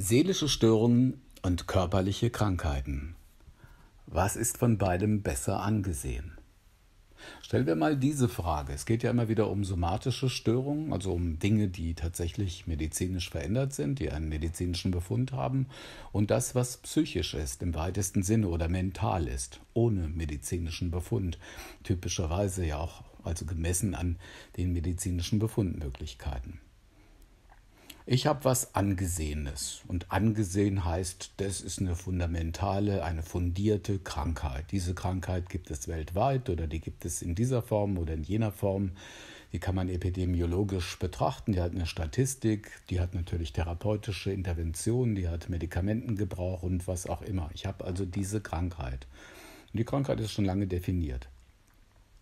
Seelische Störungen und körperliche Krankheiten. Was ist von beidem besser angesehen? Stellen wir mal diese Frage. Es geht ja immer wieder um somatische Störungen, also um Dinge, die tatsächlich medizinisch verändert sind, die einen medizinischen Befund haben, und das, was psychisch ist im weitesten Sinne oder mental ist, ohne medizinischen Befund, typischerweise ja auch also gemessen an den medizinischen Befundmöglichkeiten. Ich habe was Angesehenes. Und angesehen heißt, das ist eine fundamentale, eine fundierte Krankheit. Diese Krankheit gibt es weltweit oder die gibt es in dieser Form oder in jener Form. Die kann man epidemiologisch betrachten. Die hat eine Statistik, die hat natürlich therapeutische Interventionen, die hat Medikamentengebrauch und was auch immer. Ich habe also diese Krankheit. Und die Krankheit ist schon lange definiert.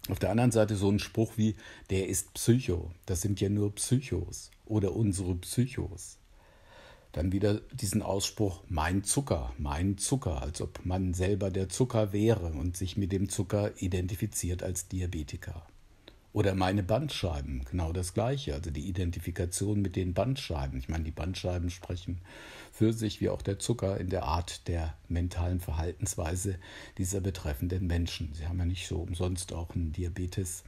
Auf der anderen Seite so ein Spruch wie, der ist Psycho, das sind ja nur Psychos oder unsere Psychos. Dann wieder diesen Ausspruch, mein Zucker, mein Zucker, als ob man selber der Zucker wäre und sich mit dem Zucker identifiziert als Diabetiker. Oder meine Bandscheiben, genau das Gleiche. Also die Identifikation mit den Bandscheiben. Ich meine, die Bandscheiben sprechen für sich, wie auch der Zucker, in der Art der mentalen Verhaltensweise dieser betreffenden Menschen. Sie haben ja nicht so umsonst auch einen Diabetes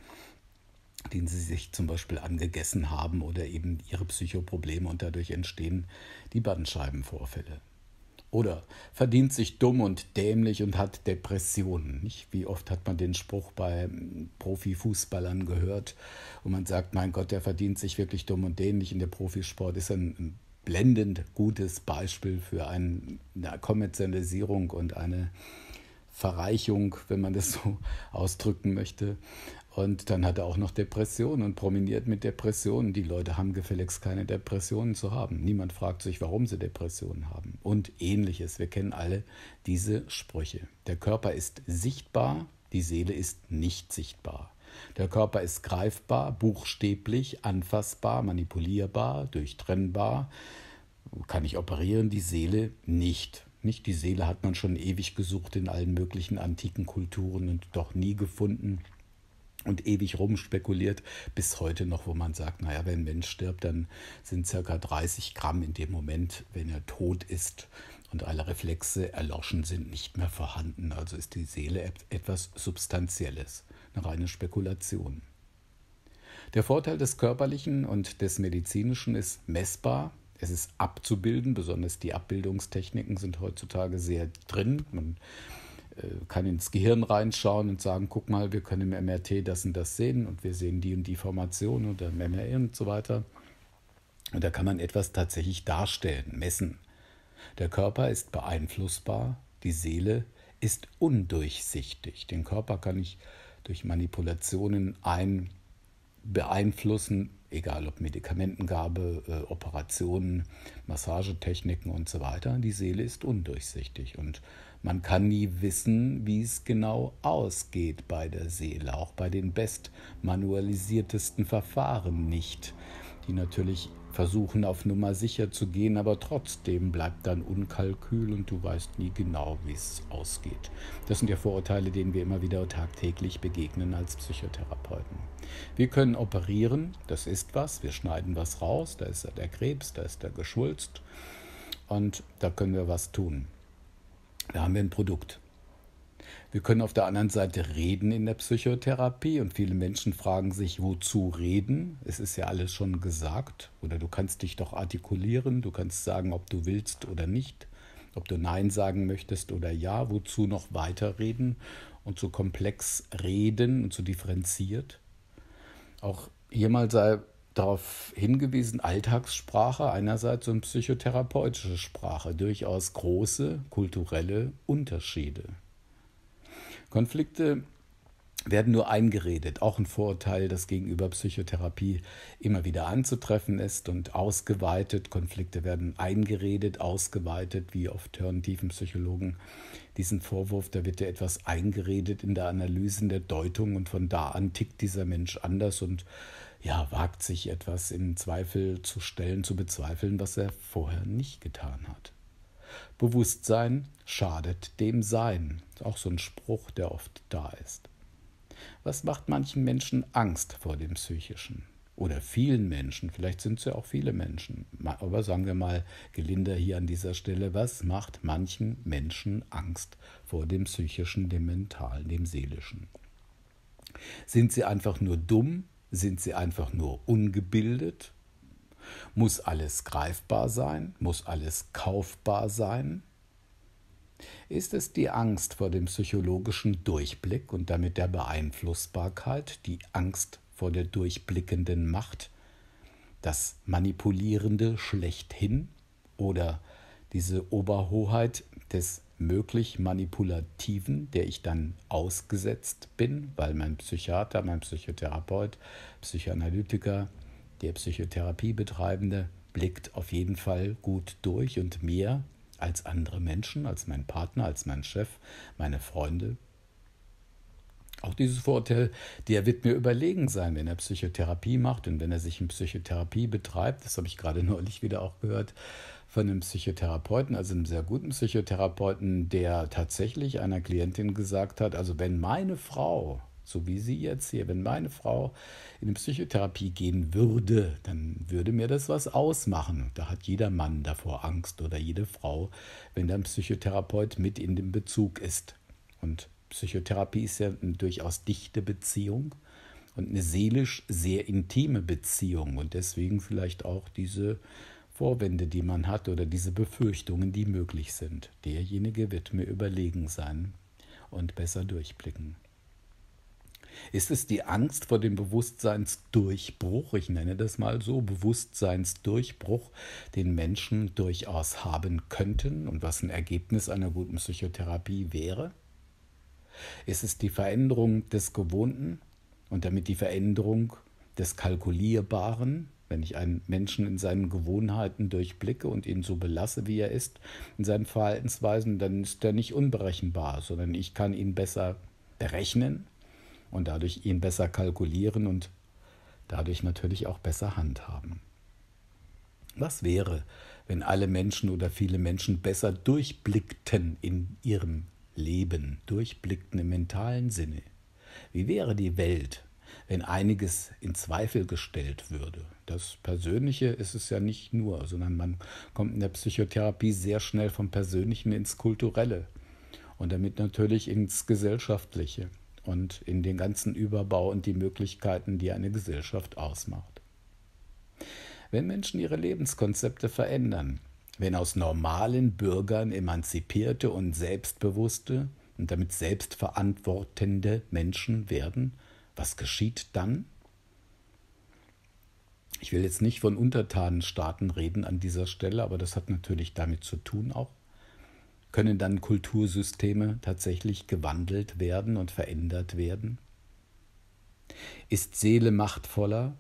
den sie sich zum Beispiel angegessen haben oder eben ihre Psychoprobleme und dadurch entstehen die Bandscheibenvorfälle. Oder verdient sich dumm und dämlich und hat Depressionen. Nicht? Wie oft hat man den Spruch bei ähm, Profifußballern gehört und man sagt, mein Gott, der verdient sich wirklich dumm und dämlich in der Profisport ist ein blendend gutes Beispiel für eine Kommerzialisierung und eine Verreichung, wenn man das so ausdrücken möchte, und dann hat er auch noch Depressionen und prominiert mit Depressionen. Die Leute haben gefälligst keine Depressionen zu haben. Niemand fragt sich, warum sie Depressionen haben. Und ähnliches. Wir kennen alle diese Sprüche. Der Körper ist sichtbar, die Seele ist nicht sichtbar. Der Körper ist greifbar, buchstäblich, anfassbar, manipulierbar, durchtrennbar. Kann ich operieren, die Seele nicht. Nicht die Seele hat man schon ewig gesucht in allen möglichen antiken Kulturen und doch nie gefunden und ewig rumspekuliert, bis heute noch, wo man sagt, naja, wenn ein Mensch stirbt, dann sind circa 30 Gramm in dem Moment, wenn er tot ist und alle Reflexe erloschen sind, nicht mehr vorhanden. Also ist die Seele etwas Substanzielles, eine reine Spekulation. Der Vorteil des körperlichen und des medizinischen ist messbar, es ist abzubilden, besonders die Abbildungstechniken sind heutzutage sehr drin. Man äh, kann ins Gehirn reinschauen und sagen, guck mal, wir können im MRT das und das sehen und wir sehen die und die Formation oder im MRI und so weiter. Und da kann man etwas tatsächlich darstellen, messen. Der Körper ist beeinflussbar, die Seele ist undurchsichtig. Den Körper kann ich durch Manipulationen ein beeinflussen, egal ob Medikamentengabe, äh, Operationen, Massagetechniken und so weiter. Die Seele ist undurchsichtig und man kann nie wissen, wie es genau ausgeht bei der Seele, auch bei den bestmanualisiertesten Verfahren nicht, die natürlich versuchen auf Nummer sicher zu gehen, aber trotzdem bleibt dann Unkalkül und du weißt nie genau, wie es ausgeht. Das sind ja Vorurteile, denen wir immer wieder tagtäglich begegnen als Psychotherapeuten. Wir können operieren, das ist was, wir schneiden was raus, da ist der Krebs, da ist der geschulzt und da können wir was tun. Da haben wir ein Produkt. Wir können auf der anderen Seite reden in der Psychotherapie und viele Menschen fragen sich, wozu reden? Es ist ja alles schon gesagt oder du kannst dich doch artikulieren, du kannst sagen, ob du willst oder nicht, ob du Nein sagen möchtest oder Ja, wozu noch weiter reden und so komplex reden und so differenziert? Auch hier mal sei darauf hingewiesen, Alltagssprache einerseits und psychotherapeutische Sprache, durchaus große kulturelle Unterschiede. Konflikte werden nur eingeredet, auch ein Vorurteil, das gegenüber Psychotherapie immer wieder anzutreffen ist und ausgeweitet. Konflikte werden eingeredet, ausgeweitet, wie oft hören Tiefenpsychologen diesen Vorwurf, da wird ja etwas eingeredet in der Analyse, in der Deutung und von da an tickt dieser Mensch anders und ja, wagt sich etwas in Zweifel zu stellen, zu bezweifeln, was er vorher nicht getan hat. Bewusstsein schadet dem Sein. Auch so ein Spruch, der oft da ist. Was macht manchen Menschen Angst vor dem Psychischen? Oder vielen Menschen, vielleicht sind es ja auch viele Menschen, aber sagen wir mal gelinder hier an dieser Stelle, was macht manchen Menschen Angst vor dem Psychischen, dem Mentalen, dem Seelischen? Sind sie einfach nur dumm? Sind sie einfach nur ungebildet? Muss alles greifbar sein? Muss alles kaufbar sein? Ist es die Angst vor dem psychologischen Durchblick und damit der Beeinflussbarkeit, die Angst vor der durchblickenden Macht, das Manipulierende schlechthin oder diese Oberhoheit des möglich Manipulativen, der ich dann ausgesetzt bin, weil mein Psychiater, mein Psychotherapeut, Psychoanalytiker, der Psychotherapiebetreibende blickt auf jeden Fall gut durch und mehr als andere Menschen, als mein Partner, als mein Chef, meine Freunde. Auch dieses Vorurteil, der wird mir überlegen sein, wenn er Psychotherapie macht und wenn er sich in Psychotherapie betreibt. Das habe ich gerade neulich wieder auch gehört von einem Psychotherapeuten, also einem sehr guten Psychotherapeuten, der tatsächlich einer Klientin gesagt hat, also wenn meine Frau so wie Sie jetzt hier, wenn meine Frau in die Psychotherapie gehen würde, dann würde mir das was ausmachen. Da hat jeder Mann davor Angst oder jede Frau, wenn da ein Psychotherapeut mit in dem Bezug ist. Und Psychotherapie ist ja eine durchaus dichte Beziehung und eine seelisch sehr intime Beziehung und deswegen vielleicht auch diese Vorwände, die man hat oder diese Befürchtungen, die möglich sind. Derjenige wird mir überlegen sein und besser durchblicken. Ist es die Angst vor dem Bewusstseinsdurchbruch, ich nenne das mal so, Bewusstseinsdurchbruch, den Menschen durchaus haben könnten und was ein Ergebnis einer guten Psychotherapie wäre? Ist es die Veränderung des Gewohnten und damit die Veränderung des Kalkulierbaren, wenn ich einen Menschen in seinen Gewohnheiten durchblicke und ihn so belasse, wie er ist, in seinen Verhaltensweisen, dann ist er nicht unberechenbar, sondern ich kann ihn besser berechnen und dadurch ihn besser kalkulieren und dadurch natürlich auch besser handhaben. Was wäre, wenn alle Menschen oder viele Menschen besser durchblickten in ihrem Leben, durchblickten im mentalen Sinne? Wie wäre die Welt, wenn einiges in Zweifel gestellt würde? Das Persönliche ist es ja nicht nur, sondern man kommt in der Psychotherapie sehr schnell vom Persönlichen ins Kulturelle und damit natürlich ins Gesellschaftliche und in den ganzen Überbau und die Möglichkeiten, die eine Gesellschaft ausmacht. Wenn Menschen ihre Lebenskonzepte verändern, wenn aus normalen Bürgern emanzipierte und selbstbewusste und damit selbstverantwortende Menschen werden, was geschieht dann? Ich will jetzt nicht von Untertanenstaaten reden an dieser Stelle, aber das hat natürlich damit zu tun auch. Können dann Kultursysteme tatsächlich gewandelt werden und verändert werden? Ist Seele machtvoller?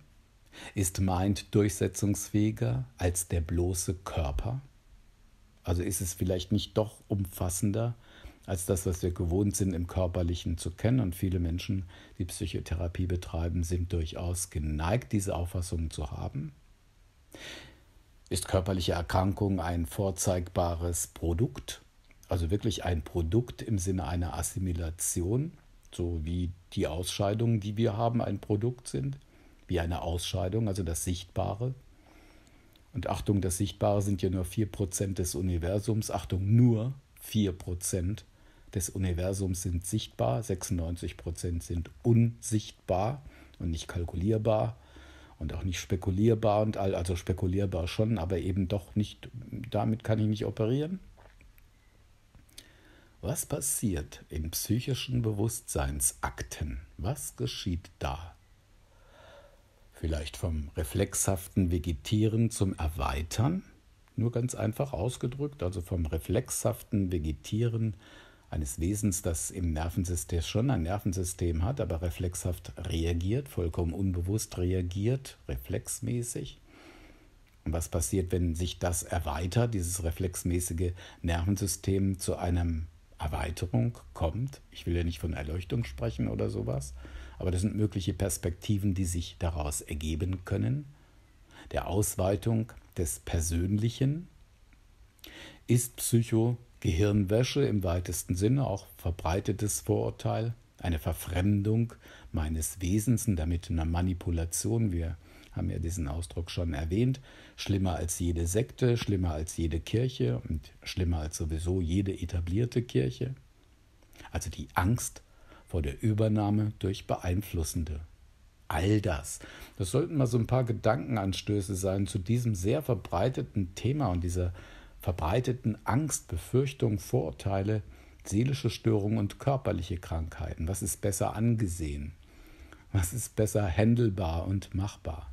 Ist Mind durchsetzungsfähiger als der bloße Körper? Also ist es vielleicht nicht doch umfassender als das, was wir gewohnt sind im körperlichen zu kennen. Und viele Menschen, die Psychotherapie betreiben, sind durchaus geneigt, diese Auffassung zu haben. Ist körperliche Erkrankung ein vorzeigbares Produkt also wirklich ein Produkt im Sinne einer Assimilation, so wie die Ausscheidungen, die wir haben, ein Produkt sind, wie eine Ausscheidung, also das Sichtbare. Und Achtung, das Sichtbare sind ja nur 4% des Universums. Achtung, nur 4% des Universums sind sichtbar, 96% sind unsichtbar und nicht kalkulierbar und auch nicht spekulierbar und all, also spekulierbar schon, aber eben doch nicht, damit kann ich nicht operieren. Was passiert in psychischen Bewusstseinsakten? Was geschieht da? Vielleicht vom reflexhaften Vegetieren zum Erweitern? Nur ganz einfach ausgedrückt, also vom reflexhaften Vegetieren eines Wesens, das im Nervensystem schon ein Nervensystem hat, aber reflexhaft reagiert, vollkommen unbewusst reagiert, reflexmäßig. Und was passiert, wenn sich das erweitert, dieses reflexmäßige Nervensystem zu einem Erweiterung kommt. Ich will ja nicht von Erleuchtung sprechen oder sowas, aber das sind mögliche Perspektiven, die sich daraus ergeben können. Der Ausweitung des Persönlichen ist Psycho-Gehirnwäsche im weitesten Sinne auch verbreitetes Vorurteil, eine Verfremdung meines Wesens und damit eine Manipulation. Wir haben ja diesen Ausdruck schon erwähnt, schlimmer als jede Sekte, schlimmer als jede Kirche und schlimmer als sowieso jede etablierte Kirche. Also die Angst vor der Übernahme durch Beeinflussende. All das. Das sollten mal so ein paar Gedankenanstöße sein zu diesem sehr verbreiteten Thema und dieser verbreiteten Angst, Befürchtung, Vorurteile, seelische Störungen und körperliche Krankheiten. Was ist besser angesehen? Was ist besser händelbar und machbar?